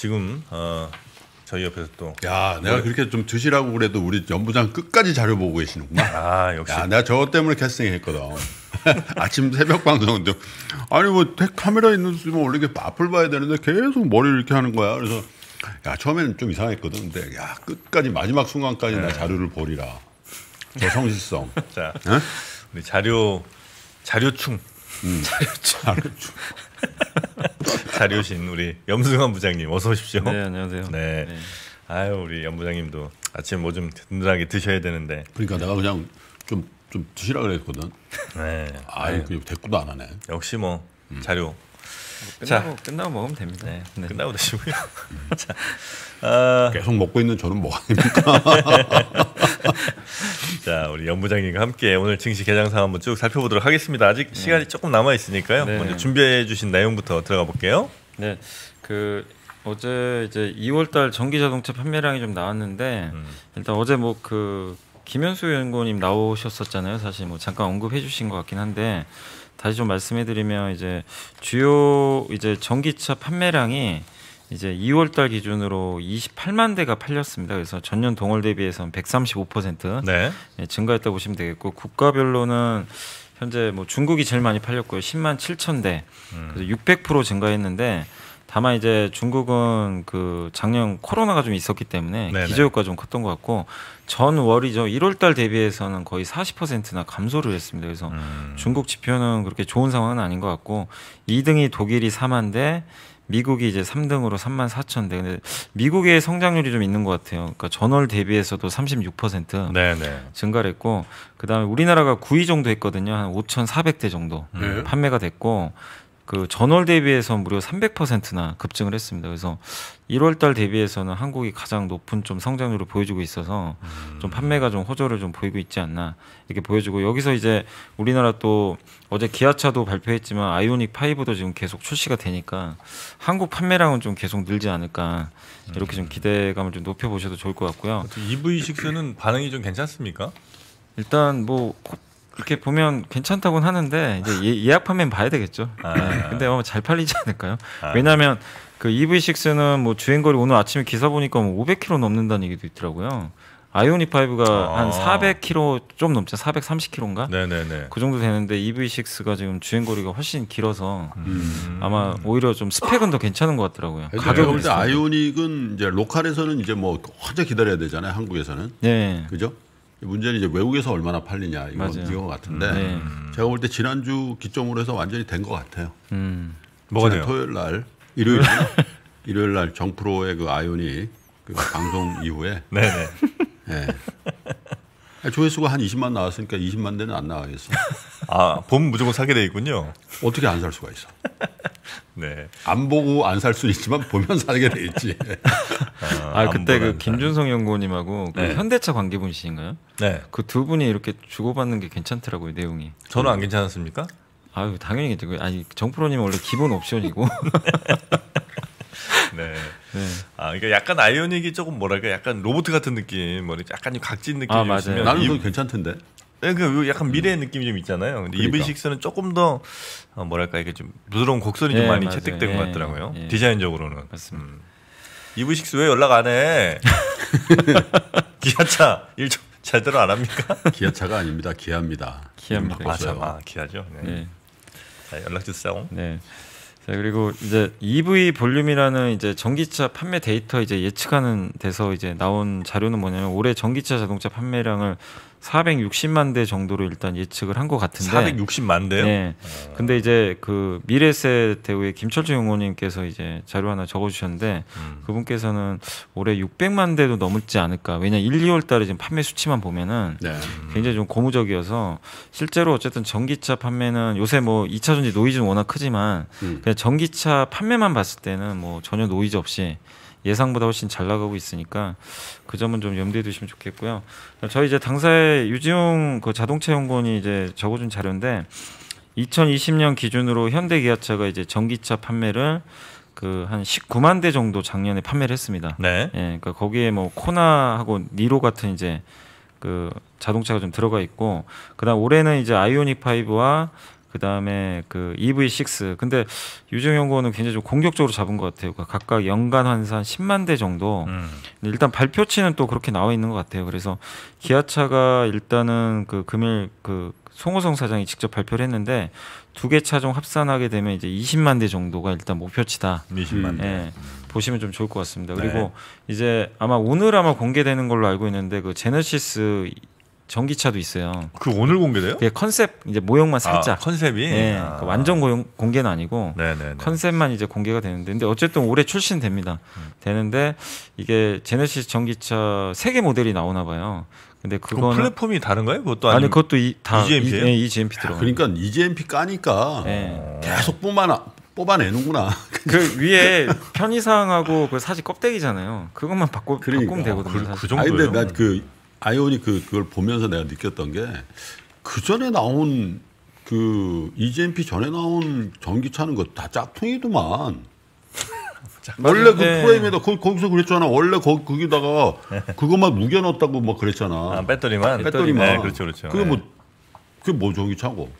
지금 어, 저희 옆에서 또. 야, 내가 뭘... 뭐 그렇게 좀 드시라고 그래도 우리 연부장 끝까지 자료 보고 계시는구나. 아, 역시. 야, 내가 저거 때문에 캐스팅했거든. 아침 새벽 방송도 아니 뭐 카메라 있는 수만 올리게 앞을 봐야 되는데 계속 머리를 이렇게 하는 거야. 그래서 야 처음에는 좀 이상했거든. 근데 야 끝까지 마지막 순간까지 네. 나 자료를 보리라. 저 성실성. 자, 응? 우리 자료 자료충. 음, 자료충. 자료충. 자료신 우리 염승환 부장님 어서 오십시오. 네 안녕하세요. 네. 네. 아유 우리 염 부장님도 아침 뭐 좀 든든하게 드셔야 되는데. 그러니까 내가 그냥 좀좀 드시라 그랬거든. 네. 아유 그냥 대꾸도 안 하네. 역시 뭐 음. 자료. 뭐 끝나고 자, 끝나고 먹으면 됩니다. 네. 네. 끝나고 드시고요. 자, 어... 계속 먹고 있는 저는 뭐 아닙니까? 자, 우리 연부장님과 함께 오늘 증시 개장 상황 한번 쭉 살펴보도록 하겠습니다. 아직 네. 시간이 조금 남아 있으니까요. 네. 먼저 준비해 주신 내용부터 들어가 볼게요. 네. 그 어제 이제 2월달 전기자동차 판매량이 좀 나왔는데 음. 일단 어제 뭐 그 김현수 연구원님 나오셨었잖아요. 사실 뭐 잠깐 언급해 주신 것 같긴 한데 다시 좀 말씀해 드리면 이제 주요 이제 전기차 판매량이 이제 2월달 기준으로 28만 대가 팔렸습니다. 그래서 전년 동월 대비해서는 135% 네. 예, 증가했다 보시면 되겠고 국가별로는 현재 뭐 중국이 제일 많이 팔렸고요, 10만 7천 대, 음. 그래서 600% 증가했는데 다만 이제 중국은 그 작년 코로나가 좀 있었기 때문에 기저효과 좀 컸던 것 같고 전 월이죠 1월달 대비해서는 거의 40%나 감소를 했습니다. 그래서 음. 중국 지표는 그렇게 좋은 상황은 아닌 것 같고 2등이 독일이 3만대 미국이 이제 3등으로 3만 4천대. 근데 미국의 성장률이 좀 있는 것 같아요. 그러니까 전월 대비해서도 36% 네네. 증가를 했고 그다음에 우리나라가 9위 정도 했거든요. 한 5,400대 정도 네. 판매가 됐고 그 전월 대비해서 무려 300%나 급증을 했습니다. 그래서 1월 달 대비해서는 한국이 가장 높은 좀 성장률을 보여주고 있어서 음. 좀 판매가 좀 호조를 좀 보이고 있지 않나 이렇게 보여주고 여기서 이제 우리나라 또 어제 기아차도 발표했지만 아이오닉 5도 지금 계속 출시가 되니까 한국 판매량은 좀 계속 늘지 않을까 이렇게 좀 음. 기대감을 좀 높여 보셔도 좋을 것 같고요. EV 식스는 반응이 좀 괜찮습니까? 일단 뭐 이렇게 보면 괜찮다고는 하는데 이제 예, 예약 판매는 봐야 되겠죠. 아, 예, 근데 아마 잘 팔리지 않을까요? 아, 왜냐하면 그 EV6는 뭐 주행거리 오늘 아침에 기사 보니까 뭐 500km 넘는다는 얘기도 있더라고요. 아이오닉 5가 아. 한 400km 좀 넘죠. 430km인가? 네네네. 그 정도 되는데 EV6가 지금 주행 거리가 훨씬 길어서 음. 아마 오히려 좀 스펙은 더 괜찮은 것 같더라고요. 가격은 이제 아이오닉은 이제 로컬에서는 이제 뭐 혼자 기다려야 되잖아요. 한국에서는. 네. 그죠? 문제는 이제 외국에서 얼마나 팔리냐 이거 이거 같은데 음, 네. 제가 볼 때 지난주 기점으로 해서 완전히 된 것 같아요. 음. 뭐가 돼요? 토요일 날 일요일 일요일 날 정프로의 그 아이온이 그 방송 이후에 네네. 네. 네. 예. 조회수가 한 20만 나왔으니까 20만 대는 안 나가겠어. 아, 봄 무조건 사게 돼 있군요. 어떻게 안 살 수가 있어? 네. 안 보고 안 살 수는 있지만 보면 사게 돼 있지. 아, 아 그때 그 김준성 연구원님하고 그 네. 네. 그 현대차 관계분이신가요? 네. 그 두 분이 이렇게 주고받는 게 괜찮더라고요 내용이. 저는 안 그 괜찮았습니까? 아유 당연히 그찮고 아니 정프로님 은 원래 기본 옵션이고. 네. 네. 아, 그러니까 약간 아이오닉이 조금 뭐랄까 약간 로봇 같은 느낌, 뭐 약간 각진 느낌이 아, 있으면 나는 좀 괜찮던데. 네, 그 약간 미래의 느낌이 좀 있잖아요. 근데 그러니까. EV6는 조금 더 어, 뭐랄까 이게 좀 부드러운 곡선이 좀 예, 많이 맞아요. 채택된 예, 것 같더라고요. 예. 디자인적으로는. 맞습니다. 음. EV6 왜 연락 안 해? 기아차 일정 제대로 안 합니까? 기아차가 아닙니다. 기아입니다. 기아입니다. 아, 참, 아, 기아죠. 네. 네. 자, 연락 주세요. 네. 네, 그리고 이제 EV 볼륨이라는 이제 전기차 판매 데이터 이제 예측하는 데서 이제 나온 자료는 뭐냐면 올해 전기차 자동차 판매량을 460만 대 정도로 일단 예측을 한 것 같은데 460만 대요? 네. 아. 근데 이제 그 미래세 대우의 김철주 연구원님께서 이제 자료 하나 적어주셨는데 음. 그분께서는 올해 600만 대도 넘지 않을까. 왜냐 1, 2월달에 지금 판매 수치만 보면은 네. 음. 굉장히 좀 고무적이어서 실제로 어쨌든 전기차 판매는 요새 뭐 2차 전지 노이즈는 워낙 크지만 음. 그냥 전기차 판매만 봤을 때는 뭐 전혀 노이즈 없이 예상보다 훨씬 잘 나가고 있으니까 그 점은 좀 염두에 두시면 좋겠고요. 저희 이제 당사에 유지용 그 자동차 연구원이 이제 적어준 자료인데 2020년 기준으로 현대 기아차가 이제 전기차 판매를 그 한 19만 대 정도 작년에 판매를 했습니다. 네. 예, 그러니까 거기에 뭐 코나하고 니로 같은 이제 그 자동차가 좀 들어가 있고 그다음 올해는 이제 아이오닉 5와 그다음에 그 EV6 근데 유정 연구원은 굉장히 좀 공격적으로 잡은 것 같아요. 그러니까 각각 연간 환산 10만 대 정도. 음. 일단 발표치는 또 그렇게 나와 있는 것 같아요. 그래서 기아차가 일단은 그 금일 그 송호성 사장이 직접 발표를 했는데 두 개 차종 합산하게 되면 이제 20만 대 정도가 일단 목표치다. 20만 대. 예. 보시면 좀 좋을 것 같습니다. 네. 그리고 네. 이제 아마 오늘 아마 공개되는 걸로 알고 있는데 그 제네시스 전기차도 있어요. 그 오늘 공개돼요? 그 컨셉 이제 모형만 아, 살짝. 아, 컨셉이 네, 아. 그 완전 고용, 공개는 아니고 네네네. 컨셉만 이제 공개가 되는데 근데 어쨌든 올해 출시됩니다. 음. 되는데 이게 제네시스 전기차 세 개 모델이 나오나 봐요. 근데 그거 플랫폼이 다른가요? 그것도 아니 그것도 이, 다 EGMP예요? 이, 네, 예, EGMP 들어. 아, 그러니까 EGMP 까니까 네. 계속 뽑아 뽑아내는구나. 그 위에 편의사항하고 그 사실 껍데기잖아요. 그것만 바꿔 그러니까. 바꾸면 되거든요. 아, 그, 그 정도예요. 아니 근데 나그 아이오닉 그, 그걸 보면서 내가 느꼈던 게 그 전에 나온 그 EGMP 전에 나온 전기차는 거다 그 짝퉁이더만. 원래 그 네. 프레임에다 거, 기서 그랬잖아. 원래 거, 거기다가 그것만 묵여놨다고 막 그랬잖아. 아, 배터리만. 배터리만. 네, 그렇죠, 그렇죠. 그게 뭐 네. 그게 뭐 전기차고.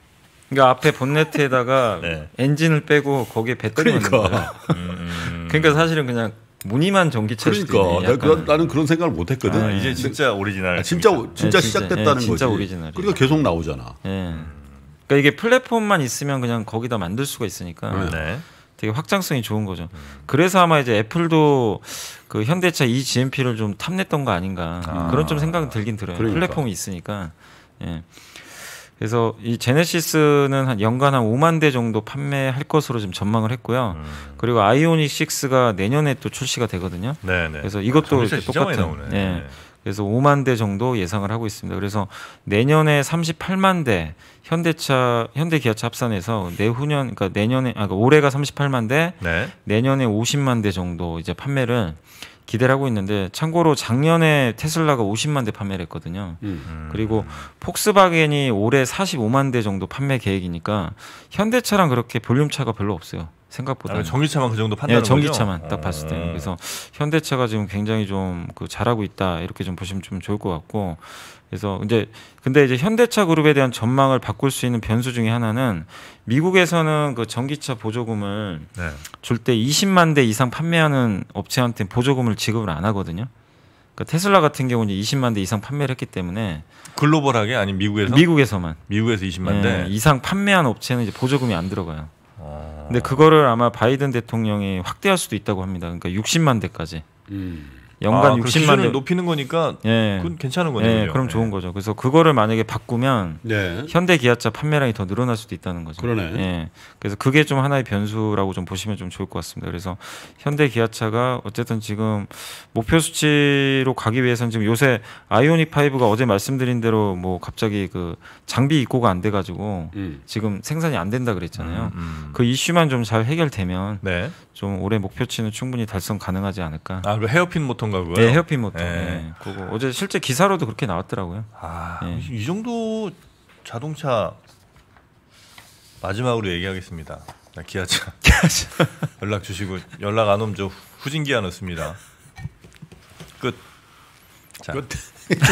그러니까 앞에 본네트에다가 네. 엔진을 빼고 거기에 배터리만 그는 그러니까. 거야. 음, 음, 음. 그러니까 사실은 그냥 무늬만 전기차 그러니까 나, 나는 그런 생각을 못 했거든. 아, 이제 진짜 오리지널. 아, 진짜 진짜, 예, 진짜 시작됐다는 예, 진짜 거지. 오리지널. 그러니까 계속 나오잖아. 예. 그러니까 이게 플랫폼만 있으면 그냥 거기다 만들 수가 있으니까. 네. 네. 되게 확장성이 좋은 거죠. 그래서 아마 이제 애플도 그 현대차 eGMP를 좀 탐냈던 거 아닌가 아, 그런 좀 생각은 들긴 들어요. 그러니까. 플랫폼이 있으니까. 예. 그래서 이 제네시스는 한 연간 한 5만 대 정도 판매할 것으로 지금 전망을 했고요. 음. 그리고 아이오닉 6가 내년에 또 출시가 되거든요. 네네. 네. 그래서 이것도 아, 똑같은. 예. 네. 그래서 5만 대 정도 예상을 하고 있습니다. 그래서 내년에 38만 대 현대차 현대기아차 합산해서 내후년 그러니까 내년에 아 그러니까 올해가 38만 대, 네. 내년에 50만 대 정도 이제 판매를 기대를 하고 있는데 참고로 작년에 테슬라가 50만 대 판매를 했거든요. 음. 그리고 폭스바겐이 올해 45만 대 정도 판매 계획이니까 현대차랑 그렇게 볼륨 차가 별로 없어요. 생각보다 아, 전기차만 그 정도 판단하는 전기차만 네, 거죠? 딱 아. 봤을 때 그래서 현대차가 지금 굉장히 좀그 잘하고 있다 이렇게 좀 보시면 좀 좋을 것 같고 그래서 이제 근데 이제 현대차 그룹에 대한 전망을 바꿀 수 있는 변수 중에 하나는 미국에서는 그 전기차 보조금을 네. 줄때 20만 대 이상 판매하는 업체한테 보조금을 지급을 안 하거든요. 그러니까 테슬라 같은 경우는 20만 대 이상 판매를 했기 때문에 글로벌하게 아니 미국에서 미국에서만 미국에서 20만 네, 대 이상 판매한 업체는 이제 보조금이 안 들어가요. 근데 그거를 아마 바이든 대통령이 확대할 수도 있다고 합니다. 그러니까 60만 대까지. 음. 연간 아, 60만 원 높이는 거니까 예. 그건 괜찮은 거네요. 예, 그럼 좋은 예. 거죠. 그래서 그거를 만약에 바꾸면 네. 현대 기아차 판매량이 더 늘어날 수도 있다는 거죠. 그러네. 예. 그래서 그게 좀 하나의 변수라고 좀 보시면 좀 좋을 것 같습니다. 그래서 현대 기아차가 어쨌든 지금 목표 수치로 가기 위해서는 지금 요새 아이오닉 5가 어제 말씀드린 대로 뭐 갑자기 그 장비 입고가 안 돼 가지고 음. 지금 생산이 안 된다 그랬잖아요. 음, 음. 그 이슈만 좀 잘 해결되면 네. 좀 올해 목표치는 충분히 달성 가능하지 않을까? 아, 헤어핀 모통 모터였던 거고요. 네, 헤어핀 모터. 네. 네. 그거 어제 실제 기사로도 그렇게 나왔더라고요. 아, 네. 이 정도 자동차 마지막으로 얘기하겠습니다. 기아차. 기아차. 연락 주시고 연락 안 오면 저 후진 기아 넣습니다. 끝. 자. 끝.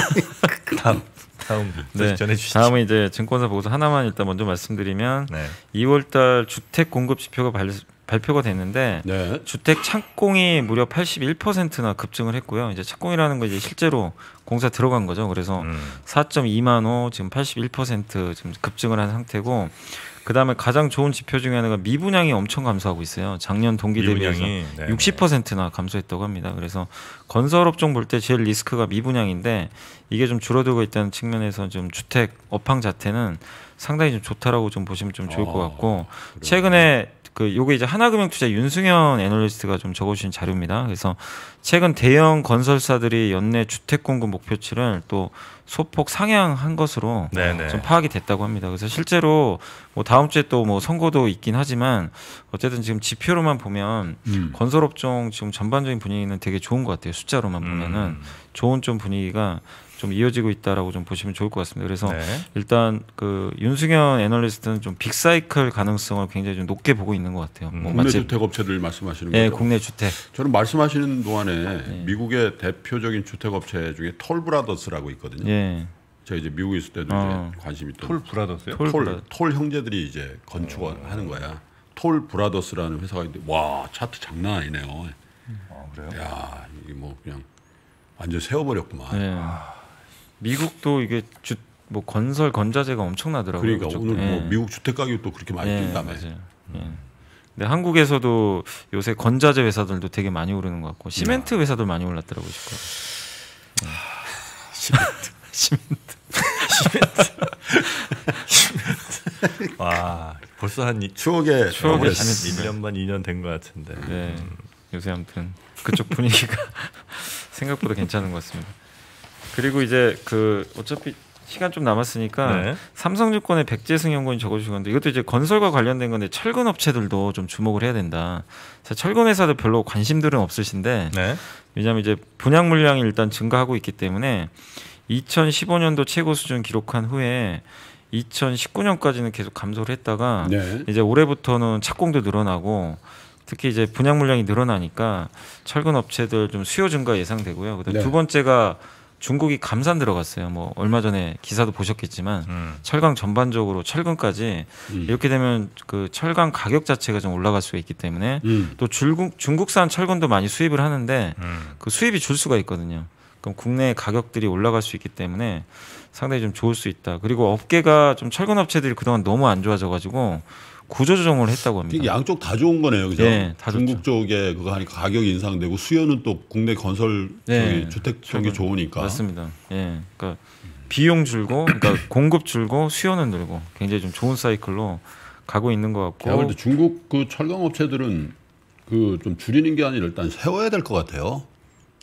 다음. 다음 네. 전해 주시죠. 다음은 이제 증권사 보고서 하나만 일단 먼저 말씀드리면 네. 2월달 주택 공급 지표가 발 발표가 됐는데 네. 주택 착공이 무려 81%나 급증을 했고요. 이제 착공이라는 거 이제 실제로 공사 들어간 거죠. 그래서 음. 4.2만 호 지금 81% 지금 급증을 한 상태고 그다음에 가장 좋은 지표 중에 하나가 미분양이 엄청 감소하고 있어요. 작년 동기 대비해서 네. 60%나 감소했다고 합니다. 그래서 건설업 종볼 때 제일 리스크가 미분양인데 이게 좀 줄어들고 있다는 측면에서 좀 주택 업황 자체는 상당히 좀 좋다라고 좀 보시면 좀 좋을 것 어, 같고 아, 최근에 그 요게 이제 하나금융투자 윤승현 애널리스트가 좀 적어주신 자료입니다. 그래서 최근 대형 건설사들이 연내 주택 공급 목표치를 또 소폭 상향한 것으로 네네. 네. 좀 파악이 됐다고 합니다. 그래서 실제로 뭐 다음 주에 또 뭐 선거도 있긴 하지만 어쨌든 지금 지표로만 보면 음. 건설업종 지금 전반적인 분위기는 되게 좋은 것 같아요. 숫자로만 보면은 음. 좋은 좀 분위기가 좀 이어지고 있다라고 좀 보시면 좋을 것 같습니다. 그래서 네. 일단 그 윤승현 애널리스트는 좀 빅사이클 가능성을 굉장히 좀 높게 보고 있는 것 같아요. 음, 뭐 국내 주택 업체들 말씀하시는 거예요? 네, 국내 주택. 저는 말씀하시는 동안에 네. 미국의 대표적인 주택 업체 중에 톨 브라더스라고 있거든요. 네. 예. 제가 이제 미국에 있을 때도 어. 이제 관심이 톨 브라더스요? 톨, 톨, 톨, 형제들이 이제 건축하는 거야. 톨 브라더스라는 회사가 있는데 와 차트 장난 아니네요. 아 그래요? 야 이게 뭐 그냥 완전 세워버렸구만. 네. 아. 미국도 이게 주, 뭐 건설 건자재가 엄청나더라고요. 그러니까 그쪽도. 오늘 뭐 예. 미국 주택 가격또 그렇게 많이 예, 뛴다며. 맞아요. 예. 근데 한국에서도 요새 건자재 회사들도 되게 많이 오르는 것 같고 시멘트 야. 네. 회사도 많이 올랐더라고요. 예. 예. 시멘트. 시멘트. 시멘트. 와 벌써 한 추억의 추억의 1년 반 2년 된 것 같은데. 네. 음. 요새 아무튼 그쪽 분위기가 생각보다 괜찮은 것 같습니다. 그리고 이제 그 어차피 시간 좀 남았으니까 네. 삼성증권의 백재승 연구원이 적어주신 건데 이것도 이제 건설과 관련된 건데 철근 업체들도 좀 주목을 해야 된다. 철근 회사도 별로 관심들은 없으신데 네. 왜냐하면 이제 분양 물량이 일단 증가하고 있기 때문에 2015년도 최고 수준 기록한 후에 2019년까지는 계속 감소를 했다가 네. 이제 올해부터는 착공도 늘어나고 특히 이제 분양 물량이 늘어나니까 철근 업체들 좀 수요 증가 예상되고요. 그다음 네. 두 번째가 중국이 감산 들어갔어요. 뭐 얼마 전에 기사도 보셨겠지만 음. 철강 전반적으로 철근까지 음. 이렇게 되면 그 철강 가격 자체가 좀 올라갈 수가 있기 때문에 음. 또 중국 중국산 철근도 많이 수입을 하는데 음. 그 수입이 줄 수가 있거든요. 그럼 국내 가격들이 올라갈 수 있기 때문에 상당히 좀 좋을 수 있다. 그리고 업계가 좀 철근 업체들이 그동안 너무 안 좋아져 가지고 구조조정을 했다고 합니다. 양쪽 다 좋은 거네요, 그죠? 네, 다 중국 좋죠. 쪽에 그거 하니까 가격 인상되고 수요는 또 국내 건설 네, 주택 쪽이 그렇죠. 좋으니까 맞습니다. 예, 그러니까 비용 줄고, 그러니까 공급 줄고 수요는 늘고 굉장히 좀 좋은 사이클로 가고 있는 것 같고. 아무래도 중국 그 철강 업체들은 그 좀 줄이는 게 아니라 일단 세워야 될 것 같아요.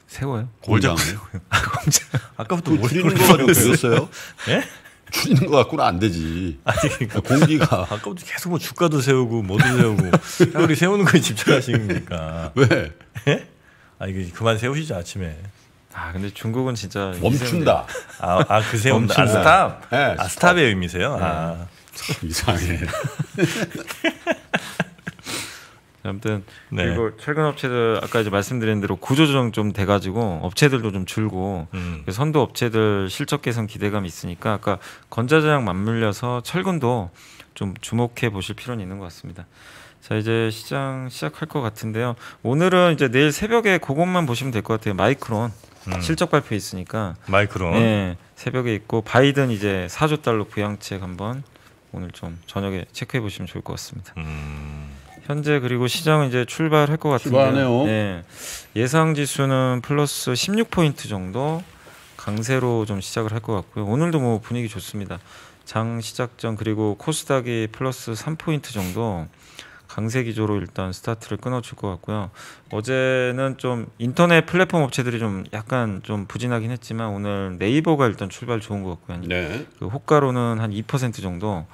세워요? 공장. 공장. 그 아까부터 그 줄이는 거 가지고 되겠어요? 예? 줄이는 것 같고는 안 되지. 아니 그니까 공기가 아까부터 계속 뭐 주가도 세우고 뭐도 세우고 우리 세우는 거에 집착하시는 거니까. 왜? 예? 아 이거 그만 세우시죠 아침에. 아 근데 중국은 진짜 멈춘다. 아그 아, 세운다. 아, 스탑. 네, 아 스탑의 스탑. 의미세요. 네. 아. 이상해. 아무튼 네. 그리고 최근 업체들 아까 이제 말씀드린 대로 구조조정 좀 돼가지고 업체들도 좀 줄고 음. 그 선도 업체들 실적 개선 기대감이 있으니까 아까 건자재랑 맞물려서 철근도 좀 주목해 보실 필요는 있는 것 같습니다. 자 이제 시장 시작할 것 같은데요. 오늘은 이제 내일 새벽에 그것만 보시면 될 것 같아요. 마이크론 음. 실적 발표 있으니까 마이크론 네, 새벽에 있고 바이든 이제 4조 달러 부양책 한번 오늘 좀 저녁에 체크해 보시면 좋을 것 같습니다. 음. 현재 그리고 시장은 이제 출발할 것 같은데요. 네. 예상 지수는 플러스 16포인트 정도 강세로 좀 시작을 할 것 같고요. 오늘도 뭐 분위기 좋습니다. 장 시작 전 그리고 코스닥이 플러스 3포인트 정도 강세 기조로 일단 스타트를 끊어줄 것 같고요. 어제는 좀 인터넷 플랫폼 업체들이 좀 약간 좀 부진하긴 했지만 오늘 네이버가 일단 출발 좋은 것 같고요. 네. 그 호가로는 한 2% 정도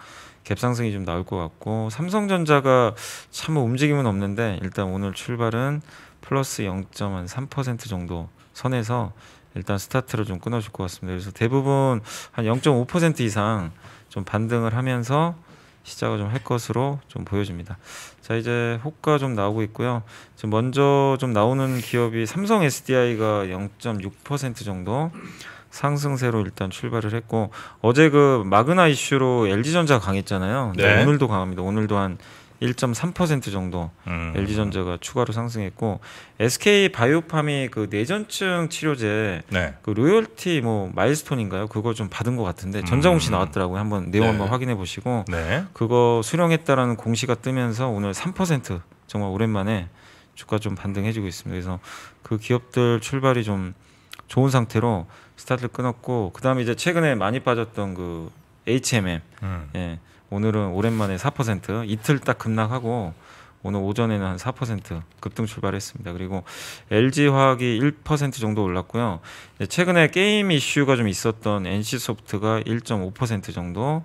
갭상승이 좀 나올 것 같고 삼성전자가 참 움직임은 없는데 일단 오늘 출발은 플러스 0.3% 정도 선에서 일단 스타트를 좀 끊어줄 것 같습니다. 그래서 대부분 한 0.5% 이상 좀 반등을 하면서 시작을 좀할 것으로 좀 보여집니다. 자 이제 호가 좀 나오고 있고요. 지금 먼저 좀 나오는 기업이 삼성 SDI가 0.6% 정도 상승세로 일단 출발을 했고 어제 그 마그나 이슈로 LG전자 강했잖아요. 네. 오늘도 강합니다. 오늘도 한 1.3% 정도 음. LG전자가 추가로 상승했고 SK 바이오팜이 그 뇌전증 치료제 네. 그 로열티 뭐 마일스톤인가요? 그거 좀 받은 것 같은데 전자공시 음. 나왔더라고요. 한번 내용 네. 한번 확인해 보시고 네. 그거 수령했다라는 공시가 뜨면서 오늘 3% 정말 오랜만에 주가 좀 반등해주고 있습니다. 그래서 그 기업들 출발이 좀 좋은 상태로 스타트를 끊었고 그다음에 이제 최근에 많이 빠졌던 그 HMM 음. 예. 오늘은 오랜만에 4% 이틀 딱 급락하고 오늘 오전에는 한 4% 급등 출발했습니다. 그리고 LG화학이 1% 정도 올랐고요. 최근에 게임 이슈가 좀 있었던 NC소프트가 1.5% 정도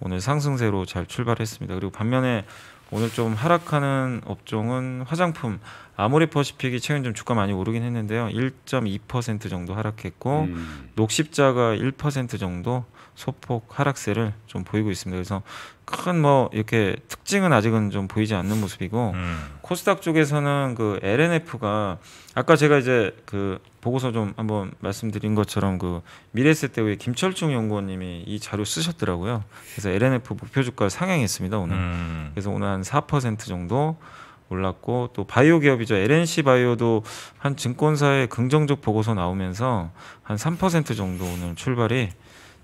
오늘 상승세로 잘 출발했습니다. 그리고 반면에 오늘 좀 하락하는 업종은 화장품 아모레퍼시픽이 최근 좀 주가 많이 오르긴 했는데요. 1.2% 정도 하락했고 음. 녹십자가 1% 정도 소폭 하락세를 좀 보이고 있습니다. 그래서 큰 뭐 이렇게 특징은 아직은 좀 보이지 않는 모습이고 음. 코스닥 쪽에서는 그 LNF가 아까 제가 이제 그 보고서 좀 한번 말씀드린 것처럼 그 미래세 때의 김철중 연구원님이 이 자료 쓰셨더라고요. 그래서 LNF 목표 주가 상향했습니다 오늘. 음. 그래서 오늘 한 4% 정도 올랐고 또 바이오 기업이죠. LNC 바이오도 한 증권사의 긍정적 보고서 나오면서 한 3% 정도 오늘 출발이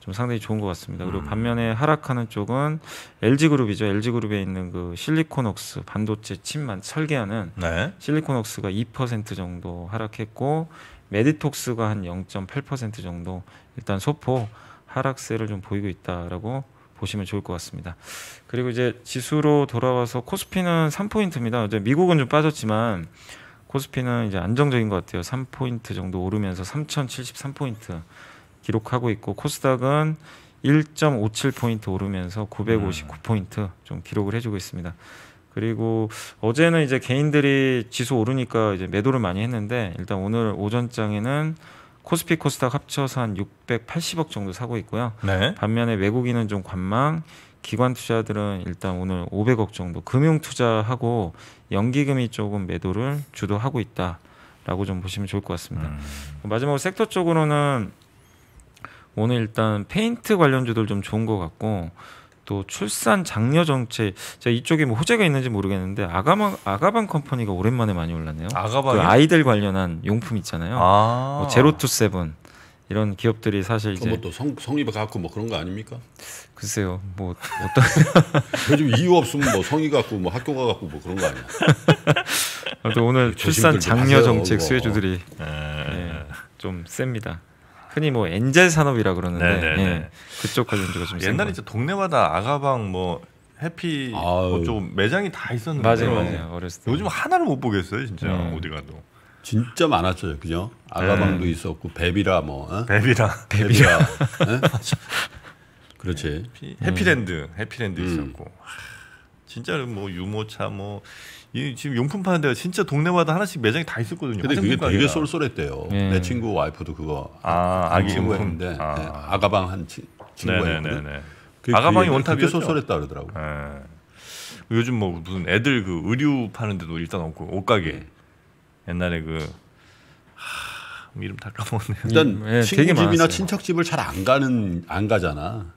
좀 상당히 좋은 것 같습니다. 그리고 음. 반면에 하락하는 쪽은 LG 그룹이죠. LG 그룹에 있는 그실리콘옥스 반도체 칩만 설계하는 네. 실리콘옥스가2% 정도 하락했고 메디톡스가 한 0.8% 정도 일단 소폭 하락세를 좀 보이고 있다라고 보시면 좋을 것 같습니다. 그리고 이제 지수로 돌아와서 코스피는 3포인트입니다. 이제 미국은 좀 빠졌지만 코스피는 이제 안정적인 것 같아요. 3포인트 정도 오르면서 3,073포인트 기록하고 있고 코스닥은 1.57포인트 오르면서 959포인트 음. 좀 기록을 해주고 있습니다. 그리고 어제는 이제 개인들이 지수 오르니까 이제 매도를 많이 했는데 일단 오늘 오전장에는 코스피 코스닥 합쳐서 한 680억 정도 사고 있고요. 네. 반면에 외국인은 좀 관망, 기관 투자들은 일단 오늘 500억 정도 금융 투자하고 연기금이 조금 매도를 주도하고 있다라고 좀 보시면 좋을 것 같습니다. 음. 마지막으로 섹터 쪽으로는 오늘 일단 페인트 관련주들 좀 좋은 것 같고 또 출산 장려 정책 제가 이쪽에 뭐 호재가 있는지 모르겠는데 아가방 아가방 컴퍼니가 오랜만에 많이 올랐네요. 아가방 그 아이들 관련한 용품 있잖아요. 아~ 뭐 제로투 세븐 이런 기업들이 사실 뭐 이제 뭐또 성의을 갖고 뭐 그런 거 아닙니까? 글쎄요 뭐 어떤 요즘 이유 없으면 뭐 성의 갖고 뭐 학교가 갖고 뭐 그런 거 아니야? 또 오늘 그 출산 장려 정책 수혜주들이 네. 네, 좀 셉니다. 흔히 뭐 엔젤 산업이라 그러는데 네, 네, 예, 네. 그쪽 관련주가 좀 아, 옛날에 이제 동네마다 아가방 뭐 해피 뭐좀 매장이 다 있었는데 맞아요, 맞아요. 어렸을 때. 요즘 하나를 못 보겠어요 진짜 음. 어디 가도 진짜 많았죠 그죠 아가방도 네. 있었고 베비라 뭐 어? 베비라 베비라 어? 그렇지 해피, 랜드 음. 해피랜드 음. 있었고 진짜로 뭐 유모차 뭐이 지금 용품 파는 데가 진짜 동네마다 하나씩 매장이 다 있었거든요. 근데 그게 되게 아니라. 쏠쏠했대요. 네. 내 친구 와이프도 그거 아, 아기 친구였는데 아. 네, 아가방 한 친구였는데 아가방이 원탑이 쏠쏠했다 그러더라고. 네. 요즘 뭐 무슨 애들 그 의류 파는데도 일단 없고 옷가게 옛날에 그 하, 이름 다 까먹었네요. 일단 네, 친구 집이나 친척 집을 잘 안 가는 안 가잖아.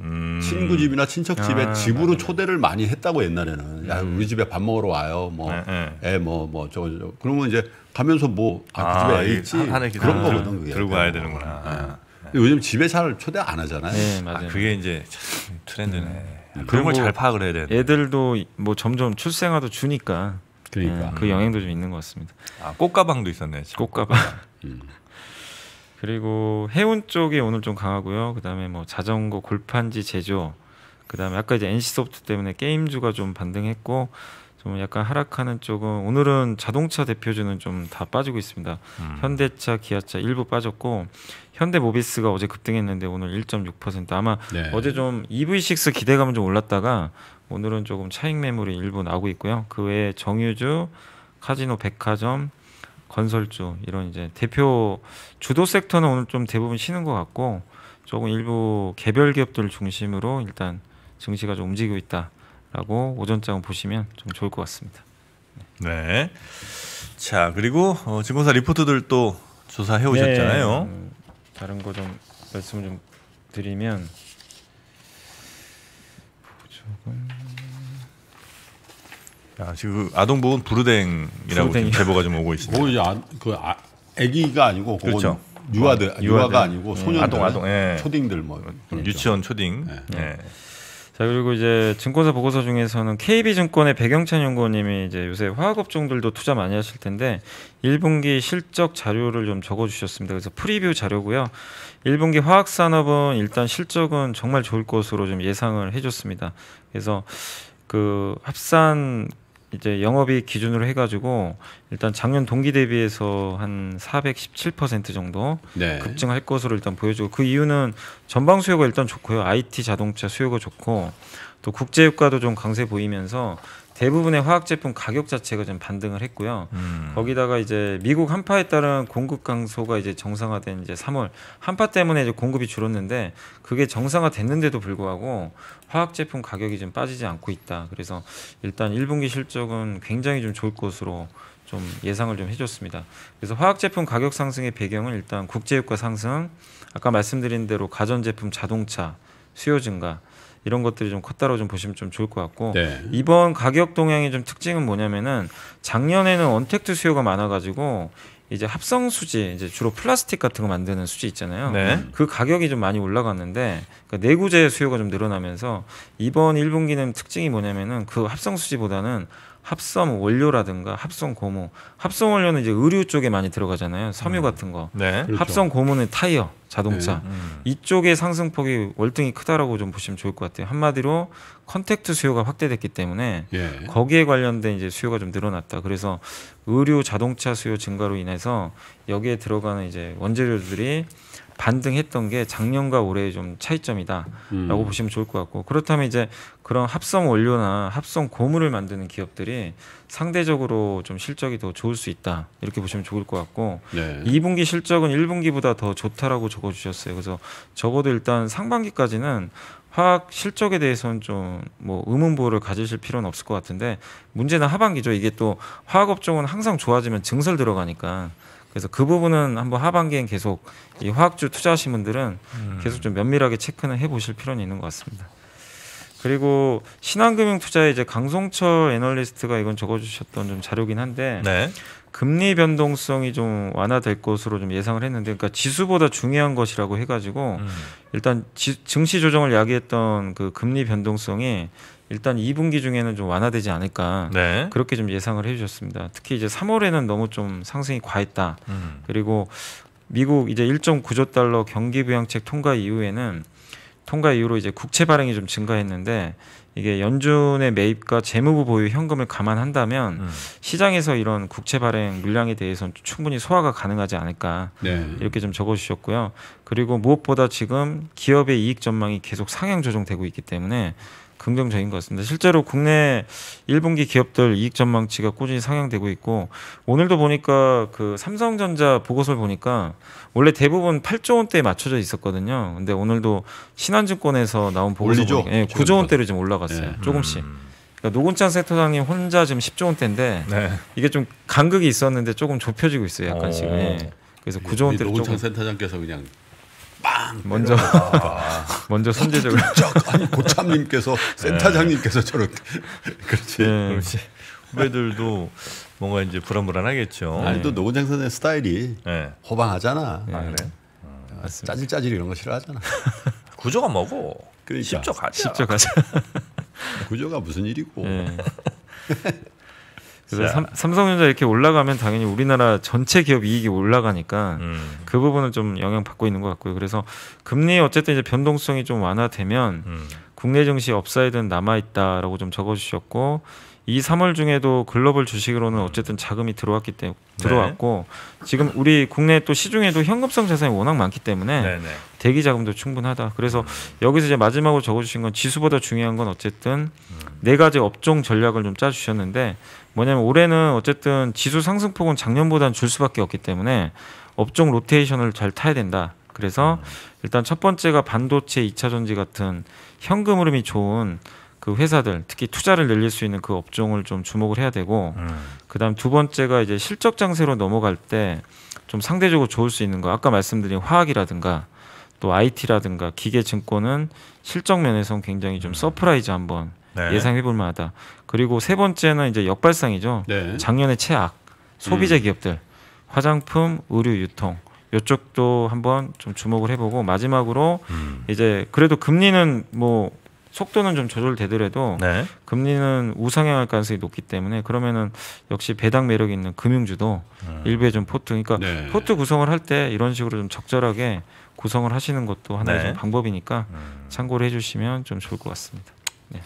음. 친구 집이나 친척 집에 아, 집으로 네네. 초대를 많이 했다고 옛날에는 야 음. 우리 집에 밥 먹으러 와요 뭐 에 뭐뭐 네, 네. 예, 뭐, 뭐, 저거 저 그러면 이제 가면서 뭐그 아, 그 집에 애 아, 있지 그런 거거든 그게 들고 가야 되는구나 예. 아, 네. 요즘 집에 잘 초대 안 하잖아요 네, 아, 맞아요. 그게 이제 트렌드네 네. 그런 걸 잘 파악을 해야 돼는 애들도 뭐 점점 출생아도 주니까 그러니까 음, 그 영향도 좀 있는 것 같습니다 아 꽃가방도 있었네 꽃가방 음. 그리고 해운 쪽이 오늘 좀 강하고요. 그다음에 뭐 자전거 골판지 제조, 그다음에 아까 이제 NC 소프트 때문에 게임주가 좀 반등했고 좀 약간 하락하는 쪽은 오늘은 자동차 대표주는 좀 다 빠지고 있습니다. 음. 현대차, 기아차 일부 빠졌고 현대모비스가 어제 급등했는데 오늘 1.6% 아마 네. 어제 좀 EV6 기대감은 좀 올랐다가 오늘은 조금 차익 매물이 일부 나오고 있고요. 그 외에 정유주, 카지노 백화점, 건설주 이런 이제 대표 주도 섹터는 오늘 좀 대부분 쉬는 것 같고 조금 일부 개별 기업들 중심으로 일단 증시가 좀 움직이고 있다라고 오전장은 보시면 좀 좋을 것 같습니다. 네. 네. 자 그리고 어, 증권사 리포트들 또 조사해 오셨잖아요. 네. 음, 다른 거 좀말씀좀 드리면 조금 야, 지금 그 아동보건 부르댕이라고 부르댕이. 제보가 좀 오고 있습니다. 뭐이 아, 그 아, 기가 아니고 그건 그렇죠. 유아들 어, 유아가 아니고 예. 소년 아동 아동 예. 초딩들 뭐 유치원 초딩. 예. 예. 자 그리고 이제 증권사 보고서 중에서는 KB증권의 배경찬 연구원님이 이제 요새 화학업종들도 투자 많이 하실 텐데 1분기 실적 자료를 좀 적어주셨습니다. 그래서 프리뷰 자료고요. 1분기 화학산업은 일단 실적은 정말 좋을 것으로 좀 예상을 해줬습니다. 그래서 그 합산 이제 영업이 기준으로 해가지고 일단 작년 동기 대비해서 한 417% 정도 네. 급증할 것으로 일단 보여지고 그 이유는 전방 수요가 일단 좋고요. IT 자동차 수요가 좋고 또 국제 유가도 좀 강세 보이면서 대부분의 화학 제품 가격 자체가 좀 반등을 했고요. 음. 거기다가 이제 미국 한파에 따른 공급 강소가 이제 정상화된 이제 3월 한파 때문에 이제 공급이 줄었는데 그게 정상화 됐는데도 불구하고 화학 제품 가격이 좀 빠지지 않고 있다. 그래서 일단 1분기 실적은 굉장히 좀 좋을 것으로 좀 예상을 좀 해줬습니다. 그래서 화학 제품 가격 상승의 배경은 일단 국제유가 상승, 아까 말씀드린 대로 가전제품 자동차 수요 증가, 이런 것들이 좀 컸다로 좀 보시면 좀 좋을 것 같고 네. 이번 가격 동향의 좀 특징은 뭐냐면은 작년에는 원택트 수요가 많아가지고 이제 합성 수지 이제 주로 플라스틱 같은 거 만드는 수지 있잖아요. 네. 그 가격이 좀 많이 올라갔는데 그러니까 내구재 수요가 좀 늘어나면서 이번 1분기는 특징이 뭐냐면은 그 합성 수지보다는 합성 원료라든가 합성 고무. 합성 원료는 이제 의류 쪽에 많이 들어가잖아요. 섬유 음. 같은 거. 네. 그렇죠. 합성 고무는 타이어, 자동차. 네. 음. 이쪽의 상승폭이 월등히 크다라고 좀 보시면 좋을 것 같아요. 한마디로 컨택트 수요가 확대됐기 때문에 예. 거기에 관련된 이제 수요가 좀 늘어났다. 그래서 의류, 자동차 수요 증가로 인해서 여기에 들어가는 이제 원재료들이 반등했던 게 작년과 올해의 좀 차이점이다라고 음. 보시면 좋을 것 같고 그렇다면 이제 그런 합성 원료나 합성 고무를 만드는 기업들이 상대적으로 좀 실적이 더 좋을 수 있다 이렇게 보시면 좋을 것 같고 네. 2분기 실적은 1분기보다 더 좋다라고 적어주셨어요. 그래서 적어도 일단 상반기까지는 화학 실적에 대해서는 좀 뭐 의문부호를 가지실 필요는 없을 것 같은데 문제는 하반기죠. 이게 또 화학 업종은 항상 좋아지면 증설 들어가니까 그래서 그 부분은 한번 하반기엔 계속 이 화학주 투자하신 분들은 음. 계속 좀 면밀하게 체크는 해보실 필요는 있는 것 같습니다. 그리고 신한금융 투자에 이제 강성철 애널리스트가 이건 적어주셨던 좀 자료긴 한데 네. 금리 변동성이 좀 완화될 것으로 좀 예상을 했는데 그러니까 지수보다 중요한 것이라고 해가지고 음. 일단 지, 증시 조정을 야기했던 그 금리 변동성이 일단 2분기 중에는 좀 완화되지 않을까 네. 그렇게 좀 예상을 해주셨습니다. 특히 이제 3월에는 너무 좀 상승이 과했다. 음. 그리고 미국 이제 1.9조 달러 경기 부양책 통과 이후에는 통과 이후로 이제 국채 발행이 좀 증가했는데 이게 연준의 매입과 재무부 보유 현금을 감안한다면 음. 시장에서 이런 국채 발행 물량에 대해서는 충분히 소화가 가능하지 않을까 네. 이렇게 좀 적어주셨고요. 그리고 무엇보다 지금 기업의 이익 전망이 계속 상향 조정되고 있기 때문에 긍정적인 것 같습니다. 실제로 국내 1분기 기업들 이익 전망치가 꾸준히 상향되고 있고 오늘도 보니까 그 삼성전자 보고서를 보니까 원래 대부분 8조 원대에 맞춰져 있었거든요. 근데 오늘도 신한증권에서 나온 보고서 올리 예, 9조 원대로 지금 올라갔어요. 네. 조금씩. 음. 그러니까 노곤찬 세터장님 혼자 지금 10조 원대인데 네. 이게 좀 간극이 있었는데 조금 좁혀지고 있어요. 약간 씩지 어. 예. 그래서 9조 원대로 노곤찬 센터장께서 그냥 빵 먼저 먼저 선제적으로 아니 고참님께서 센터장님께서 저렇게 그렇지 네. 그렇지 후배들도 뭔가 이제 불안불안하겠죠. 아니 또 네. 노곤장 선생 스타일이 네. 호방하잖아. 아, 그래? 네. 아, 아 짜질 짜질 이런 거 싫어하잖아. 구조가 뭐고? 그러니까. 십조 가자. 십조 가자. 구조가 무슨 일이고? 네. 그래서 자. 삼, 성전자 이렇게 올라가면 당연히 우리나라 전체 기업 이익이 올라가니까 음. 그 부분은 좀 영향 받고 있는 것 같고요. 그래서 금리 어쨌든 이제 변동성이 좀 완화되면 음. 국내 증시 업사이드는 남아 있다라고 좀 적어주셨고 이 3월 중에도 글로벌 주식으로는 어쨌든 자금이 들어왔기 때문에 들어왔고 지금 우리 국내 또 시중에도 현금성 자산이 워낙 많기 때문에 네, 네. 대기 자금도 충분하다. 그래서 여기서 이제 마지막으로 적어주신 건 지수보다 중요한 건 어쨌든 음. 네 가지 업종 전략을 좀 짜주셨는데 뭐냐면 올해는 어쨌든 지수 상승폭은 작년보다는 줄 수밖에 없기 때문에 업종 로테이션을 잘 타야 된다. 그래서 음. 일단 첫 번째가 반도체, 이차 전지 같은 현금 흐름이 좋은 그 회사들 특히 투자를 늘릴 수 있는 그 업종을 좀 주목을 해야 되고 음. 그다음 두 번째가 이제 실적 장세로 넘어갈 때 좀 상대적으로 좋을 수 있는 거 아까 말씀드린 화학이라든가 또 IT라든가 기계 증권은 실적 면에서는 굉장히 좀 음. 서프라이즈 한번 네. 예상해 볼 만하다. 그리고 세 번째는 이제 역발상이죠. 네. 작년에 최악 소비자 음. 기업들 화장품, 의류 유통 이쪽도 한번 좀 주목을 해보고 마지막으로 음. 이제 그래도 금리는 뭐 속도는 좀 조절되더라도 네. 금리는 우상향할 가능성이 높기 때문에 그러면은 역시 배당 매력 이 있는 금융주도 음. 일부에좀 포트 그러니까 네. 포트 구성을 할 때 이런 식으로 좀 적절하게 구성을 하시는 것도 하나의 네. 방법이니까 음. 참고를 해주시면 좀 좋을 것 같습니다. 네.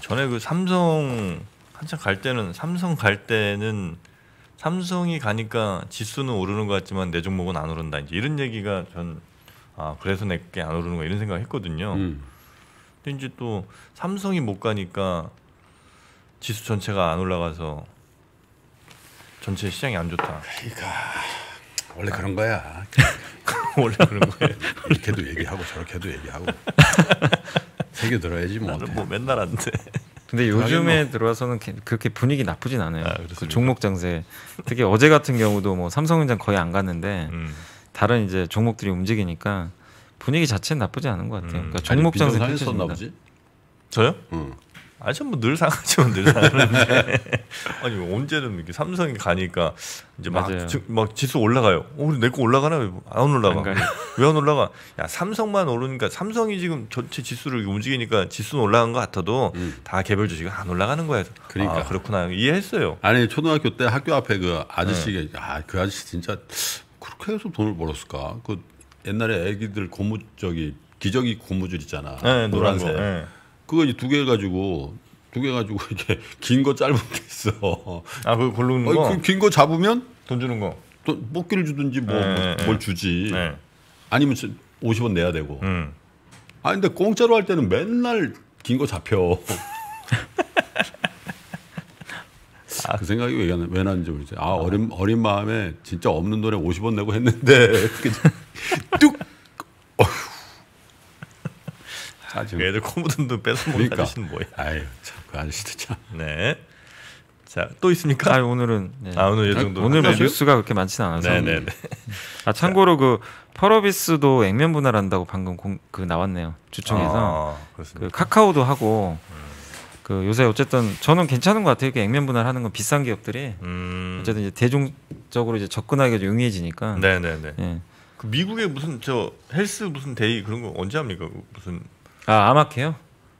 전에 그 삼성 한참 갈 때는 삼성 갈 때는 삼성이 가니까 지수는 오르는 것 같지만 내 종목은 안 오른다 이제 이런 얘기가 전 아 그래서 내게 안 오르는 거 이런 생각했거든요. 을 음. 근데 이제 또 삼성이 못 가니까 지수 전체가 안 올라가서 전체 시장이 안 좋다. 그러니까 원래 그런 거야. 원래 그런 거야. 이렇게도 얘기하고 저렇게도 얘기하고 새겨 들어야지 뭐. 나는 뭐 맨날 안 돼. 근데 요즘에 뭐. 들어와서는 그렇게 분위기 나쁘진 않아요. 아, 그 종목 장세 특히 어제 같은 경우도 뭐 삼성전자 거의 안 갔는데 음. 다른 이제 종목들이 움직이니까 분위기 자체는 나쁘지 않은 것 같아요. 음. 그러니까 종목장세 펼쳐진다. 보지? 저요? 응. 음. 아니 전 뭐 늘 상하지만 늘 상하는데 아니 뭐 언제는 이렇게 삼성이 가니까 이제 막, 지, 막 지수 올라가요. 어, 우리 내 거 올라가나 왜안 올라가? 왜 안 올라가? 야 삼성만 오르니까 삼성이 지금 전체 지수를 움직이니까 지수는 올라간 것 같아도 음. 다 개별 주식은 안 올라가는 거예요. 그러니까 아, 그렇구나 이해했어요. 아니 초등학교 때 학교 앞에 그 아저씨가 네. 아그 아저씨 진짜 그렇게 해서 돈을 벌었을까? 그 옛날에 애기들 고무 저기 기저귀 고무줄 있잖아. 네, 노란색. 네. 그거 이제 두 개 가지고 두 개 가지고 이렇게 긴 거 짧은 게 있어. 아, 그거 고르는 거. 그긴 거 잡으면 돈 주는 거. 또 뽑기를 주든지 뭐뭘 네, 뭐, 네. 주지. 네. 아니면 50원 내야 되고. 음. 아 근데 공짜로 할 때는 맨날 긴 거 잡혀. 그 생각이 왜, 왜 나는지 모르겠어요. 아, 아, 어린, 어린 마음에 진짜 없는 돈에 50원 내고 했는데. 그게 지금. 애들 코모돈도 뺏어 먹는 니까 그러니까. 아저씨는 뭐야? 아유, 참그 아저씨도 참. 네. 자, 또 있습니까? 아, 오늘은 네. 아, 오늘 이 아, 정도. 오늘 뉴스가 그렇게 많지는 않아서. 네, 네, 네. 아, 참고로 그펄어비스도 액면 분할한다고 방금 공, 그 나왔네요. 주청에서 아, 그 카카오도 하고 음. 그 요새 어쨌든 저는 괜찮은 것 같아요. 이렇게 액면 분할하는 건 비싼 기업들이 음. 어쨌든 이제 대중적으로 이제 접근하기가 좀 용이해지니까. 네, 네, 네. 예. 그미국의 무슨 저 헬스 무슨 데이 그런 거 언제 합니까? 무슨 아 아마케요?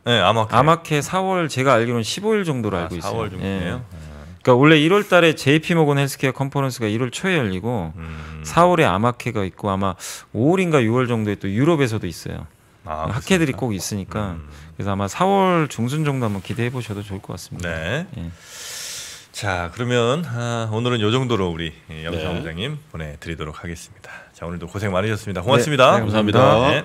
네, 아마케. 아마케 4월 제가 알기로는 15일 정도로 아, 알고 아, 4월 있어요. 4월 정도네요. 예. 음. 그러니까 원래 1월 달에 JP 모건 헬스케어 컨퍼런스가 1월 초에 열리고 음. 4월에 아마케가 있고 아마 5월인가 6월 정도에 또 유럽에서도 있어요. 아, 학회들이 꼭 있으니까 음. 그래서 아마 4월 중순 정도 한번 기대해 보셔도 좋을 것 같습니다. 네. 예. 자 그러면 아, 오늘은 요 정도로 우리 영상 네. 장님 보내드리도록 하겠습니다. 자 오늘도 고생 많으셨습니다. 고맙습니다. 네, 네, 감사합니다. 네.